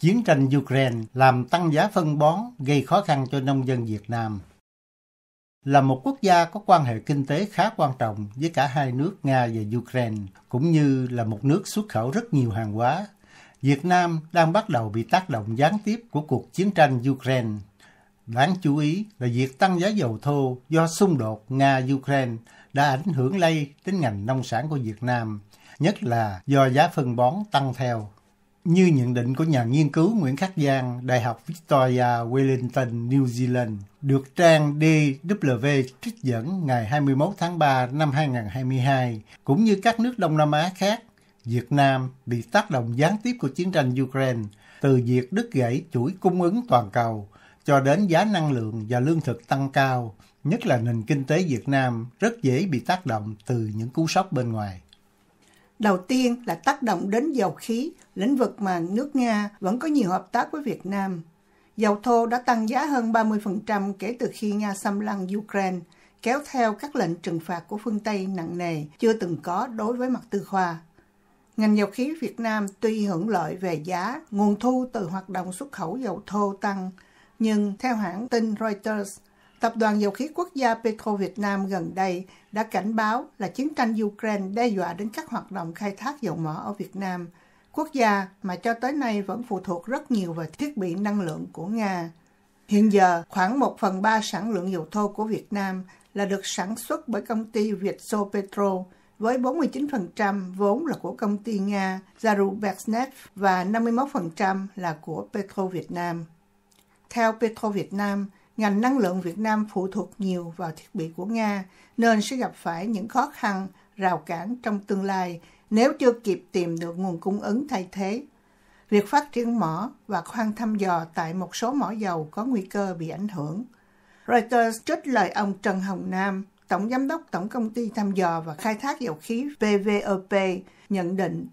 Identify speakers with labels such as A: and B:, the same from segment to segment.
A: chiến tranh Ukraine làm tăng giá phân bón gây khó khăn cho nông dân Việt Nam. Là một quốc gia có quan hệ kinh tế khá quan trọng với cả hai nước Nga và Ukraine, cũng như là một nước xuất khẩu rất nhiều hàng hóa, Việt Nam đang bắt đầu bị tác động gián tiếp của cuộc chiến tranh Ukraine. Đáng chú ý là việc tăng giá dầu thô do xung đột Nga-Ukraine đã ảnh hưởng lây đến ngành nông sản của Việt Nam, nhất là do giá phân bón tăng theo. Như nhận định của nhà nghiên cứu Nguyễn Khắc Giang, Đại học Victoria, Wellington, New Zealand, được trang DW trích dẫn ngày 21 tháng 3 năm 2022, cũng như các nước Đông Nam Á khác, Việt Nam bị tác động gián tiếp của chiến tranh Ukraine, từ việc đứt gãy chuỗi cung ứng toàn cầu cho đến giá năng lượng và lương thực tăng cao, nhất là nền kinh tế Việt Nam rất dễ bị tác động từ những cú sốc bên ngoài.
B: Đầu tiên là tác động đến dầu khí, lĩnh vực mà nước Nga vẫn có nhiều hợp tác với Việt Nam. Dầu thô đã tăng giá hơn 30% kể từ khi Nga xâm lăng Ukraine, kéo theo các lệnh trừng phạt của phương Tây nặng nề chưa từng có đối với mặt tư khoa. Ngành dầu khí Việt Nam tuy hưởng lợi về giá, nguồn thu từ hoạt động xuất khẩu dầu thô tăng, nhưng theo hãng tin Reuters, Tập đoàn Dầu khí Quốc gia Petro Việt Nam gần đây đã cảnh báo là chiến tranh Ukraine đe dọa đến các hoạt động khai thác dầu mỏ ở Việt Nam, quốc gia mà cho tới nay vẫn phụ thuộc rất nhiều vào thiết bị năng lượng của Nga. Hiện giờ, khoảng 1 phần 3 sản lượng dầu thô của Việt Nam là được sản xuất bởi công ty Vietso Petro, với 49% vốn là của công ty Nga Zarubezhnev và 51% là của Petro Việt Nam. Theo Petro Việt Nam, ngành năng lượng Việt Nam phụ thuộc nhiều vào thiết bị của Nga nên sẽ gặp phải những khó khăn, rào cản trong tương lai nếu chưa kịp tìm được nguồn cung ứng thay thế. Việc phát triển mỏ và khoan thăm dò tại một số mỏ dầu có nguy cơ bị ảnh hưởng. Reuters trích lời ông Trần Hồng Nam, Tổng Giám đốc Tổng Công ty Thăm dò và Khai thác Dầu khí PVOP e nhận định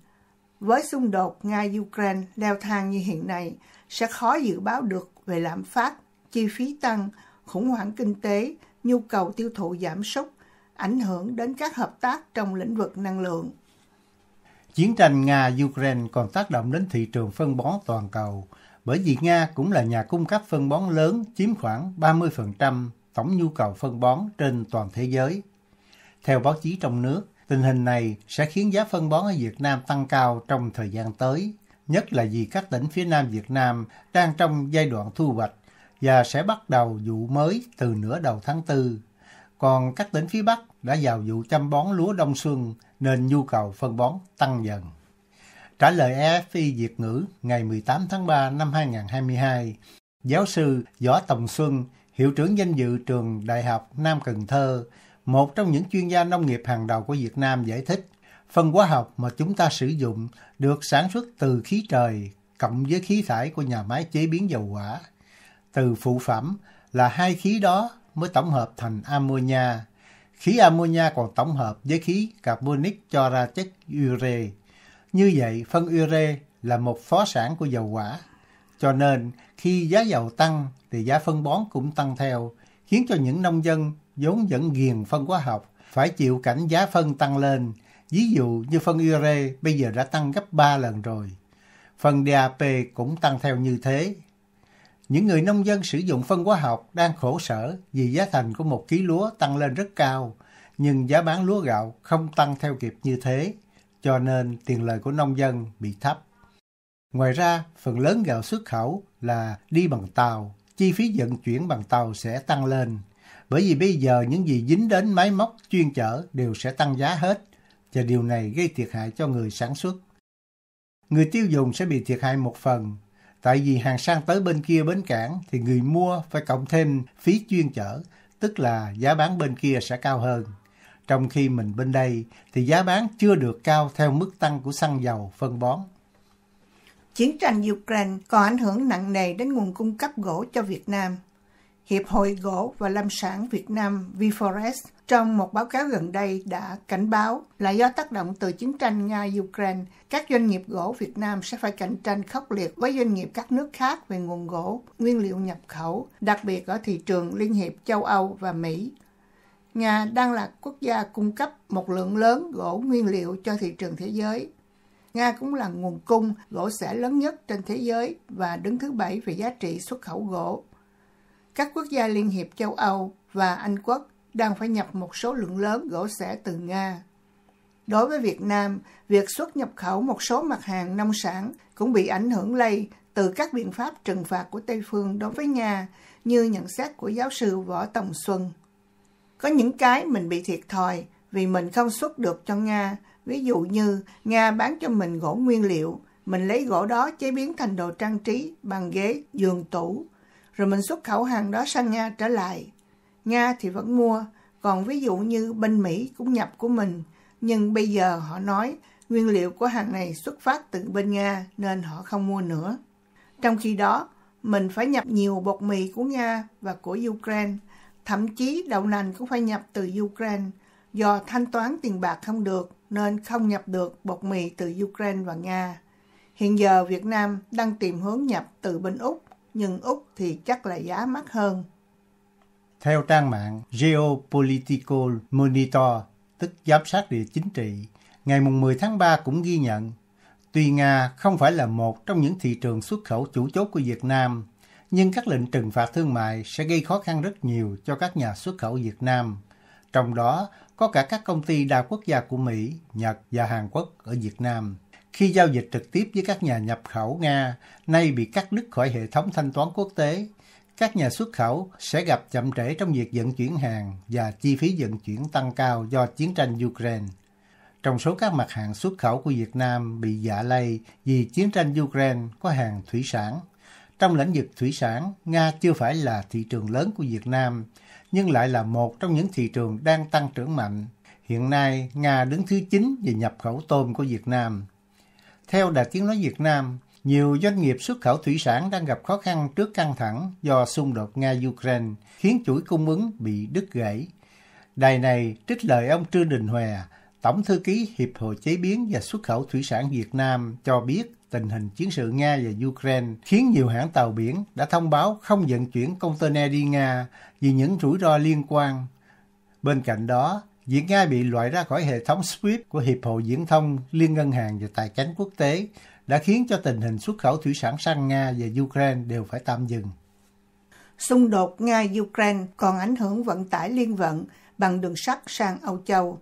B: với xung đột Nga-Ukraine leo thang như hiện nay sẽ khó dự báo được về lạm phát chi phí tăng, khủng hoảng kinh tế, nhu cầu tiêu thụ giảm sút, ảnh hưởng đến các hợp tác trong lĩnh vực năng lượng.
A: Chiến tranh Nga-Ukraine còn tác động đến thị trường phân bón toàn cầu, bởi vì Nga cũng là nhà cung cấp phân bón lớn chiếm khoảng 30% tổng nhu cầu phân bón trên toàn thế giới. Theo báo chí trong nước, tình hình này sẽ khiến giá phân bón ở Việt Nam tăng cao trong thời gian tới, nhất là vì các tỉnh phía Nam Việt Nam đang trong giai đoạn thu hoạch và sẽ bắt đầu vụ mới từ nửa đầu tháng 4. Còn các tỉnh phía Bắc đã vào vụ chăm bón lúa đông xuân nên nhu cầu phân bón tăng dần. Trả lời AFI Việt ngữ ngày 18 tháng 3 năm 2022, giáo sư Võ Tòng Xuân, hiệu trưởng danh dự trường Đại học Nam Cần Thơ, một trong những chuyên gia nông nghiệp hàng đầu của Việt Nam giải thích phân hóa học mà chúng ta sử dụng được sản xuất từ khí trời cộng với khí thải của nhà máy chế biến dầu hỏa từ phụ phẩm là hai khí đó mới tổng hợp thành ammonia. Khí ammonia còn tổng hợp với khí carbonic cho ra chất ure. Như vậy, phân ure là một phó sản của dầu quả. Cho nên, khi giá dầu tăng thì giá phân bón cũng tăng theo, khiến cho những nông dân vốn dẫn ghiền phân hóa học phải chịu cảnh giá phân tăng lên. Ví dụ như phân ure bây giờ đã tăng gấp 3 lần rồi. Phân DAP cũng tăng theo như thế. Những người nông dân sử dụng phân hóa học đang khổ sở vì giá thành của một ký lúa tăng lên rất cao, nhưng giá bán lúa gạo không tăng theo kịp như thế, cho nên tiền lời của nông dân bị thấp. Ngoài ra, phần lớn gạo xuất khẩu là đi bằng tàu, chi phí vận chuyển bằng tàu sẽ tăng lên, bởi vì bây giờ những gì dính đến máy móc chuyên chở đều sẽ tăng giá hết, và điều này gây thiệt hại cho người sản xuất. Người tiêu dùng sẽ bị thiệt hại một phần, Tại vì hàng sang tới bên kia bến cảng thì người mua phải cộng thêm phí chuyên chở, tức là giá bán bên kia sẽ cao hơn. Trong khi mình bên đây thì giá bán chưa được cao theo mức tăng của xăng dầu phân bón.
B: Chiến tranh Ukraine còn ảnh hưởng nặng nề đến nguồn cung cấp gỗ cho Việt Nam. Hiệp hội Gỗ và Lâm sản Việt Nam VForest trong một báo cáo gần đây đã cảnh báo là do tác động từ chiến tranh Nga-Ukraine, các doanh nghiệp gỗ Việt Nam sẽ phải cạnh tranh khốc liệt với doanh nghiệp các nước khác về nguồn gỗ, nguyên liệu nhập khẩu, đặc biệt ở thị trường Liên hiệp châu Âu và Mỹ. Nga đang là quốc gia cung cấp một lượng lớn gỗ nguyên liệu cho thị trường thế giới. Nga cũng là nguồn cung gỗ sẻ lớn nhất trên thế giới và đứng thứ bảy về giá trị xuất khẩu gỗ các quốc gia Liên hiệp châu Âu và Anh quốc đang phải nhập một số lượng lớn gỗ sẻ từ Nga. Đối với Việt Nam, việc xuất nhập khẩu một số mặt hàng nông sản cũng bị ảnh hưởng lây từ các biện pháp trừng phạt của Tây phương đối với Nga, như nhận xét của giáo sư Võ Tòng Xuân. Có những cái mình bị thiệt thòi vì mình không xuất được cho Nga, ví dụ như Nga bán cho mình gỗ nguyên liệu, mình lấy gỗ đó chế biến thành đồ trang trí bằng ghế, giường tủ, rồi mình xuất khẩu hàng đó sang Nga trở lại. Nga thì vẫn mua, còn ví dụ như bên Mỹ cũng nhập của mình, nhưng bây giờ họ nói nguyên liệu của hàng này xuất phát từ bên Nga nên họ không mua nữa. Trong khi đó, mình phải nhập nhiều bột mì của Nga và của Ukraine, thậm chí đậu nành cũng phải nhập từ Ukraine, do thanh toán tiền bạc không được nên không nhập được bột mì từ Ukraine và Nga. Hiện giờ Việt Nam đang tìm hướng nhập từ bên Úc nhưng Úc thì chắc là giá mắc hơn.
A: Theo trang mạng Geopolitical Monitor, tức giám sát địa chính trị, ngày 10 tháng 3 cũng ghi nhận, tuy Nga không phải là một trong những thị trường xuất khẩu chủ chốt của Việt Nam, nhưng các lệnh trừng phạt thương mại sẽ gây khó khăn rất nhiều cho các nhà xuất khẩu Việt Nam. Trong đó có cả các công ty đa quốc gia của Mỹ, Nhật và Hàn Quốc ở Việt Nam khi giao dịch trực tiếp với các nhà nhập khẩu Nga nay bị cắt đứt khỏi hệ thống thanh toán quốc tế, các nhà xuất khẩu sẽ gặp chậm trễ trong việc vận chuyển hàng và chi phí vận chuyển tăng cao do chiến tranh Ukraine. Trong số các mặt hàng xuất khẩu của Việt Nam bị dạ lây vì chiến tranh Ukraine có hàng thủy sản. Trong lĩnh vực thủy sản, Nga chưa phải là thị trường lớn của Việt Nam, nhưng lại là một trong những thị trường đang tăng trưởng mạnh. Hiện nay, Nga đứng thứ 9 về nhập khẩu tôm của Việt Nam. Theo Đài Tiếng Nói Việt Nam, nhiều doanh nghiệp xuất khẩu thủy sản đang gặp khó khăn trước căng thẳng do xung đột Nga-Ukraine, khiến chuỗi cung ứng bị đứt gãy. Đài này trích lời ông Trương Đình Hòa, Tổng thư ký Hiệp hội Chế biến và Xuất khẩu Thủy sản Việt Nam cho biết tình hình chiến sự Nga và Ukraine khiến nhiều hãng tàu biển đã thông báo không vận chuyển container đi Nga vì những rủi ro liên quan. Bên cạnh đó, Việt Nga bị loại ra khỏi hệ thống SWIFT của Hiệp hội Viễn thông Liên ngân hàng và Tài chánh quốc tế đã khiến cho tình hình xuất khẩu thủy sản sang Nga và Ukraine đều phải tạm dừng.
B: Xung đột Nga-Ukraine còn ảnh hưởng vận tải liên vận bằng đường sắt sang Âu Châu.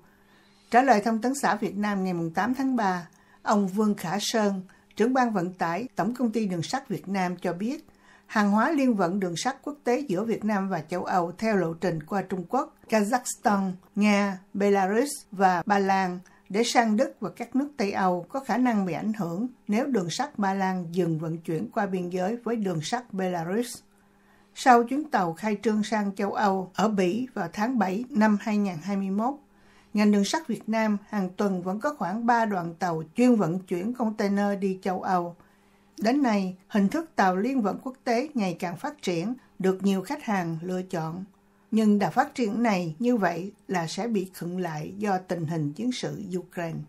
B: Trả lời thông tấn xã Việt Nam ngày 8 tháng 3, ông Vương Khả Sơn, trưởng ban vận tải Tổng công ty Đường sắt Việt Nam cho biết hàng hóa liên vận đường sắt quốc tế giữa Việt Nam và châu Âu theo lộ trình qua Trung Quốc, Kazakhstan, Nga, Belarus và Ba Lan để sang Đức và các nước Tây Âu có khả năng bị ảnh hưởng nếu đường sắt Ba Lan dừng vận chuyển qua biên giới với đường sắt Belarus. Sau chuyến tàu khai trương sang châu Âu ở Bỉ vào tháng 7 năm 2021, ngành đường sắt Việt Nam hàng tuần vẫn có khoảng 3 đoàn tàu chuyên vận chuyển container đi châu Âu Đến nay, hình thức tàu liên vận quốc tế ngày càng phát triển, được nhiều khách hàng lựa chọn. Nhưng đà phát triển này như vậy là sẽ bị khựng lại do tình hình chiến sự Ukraine.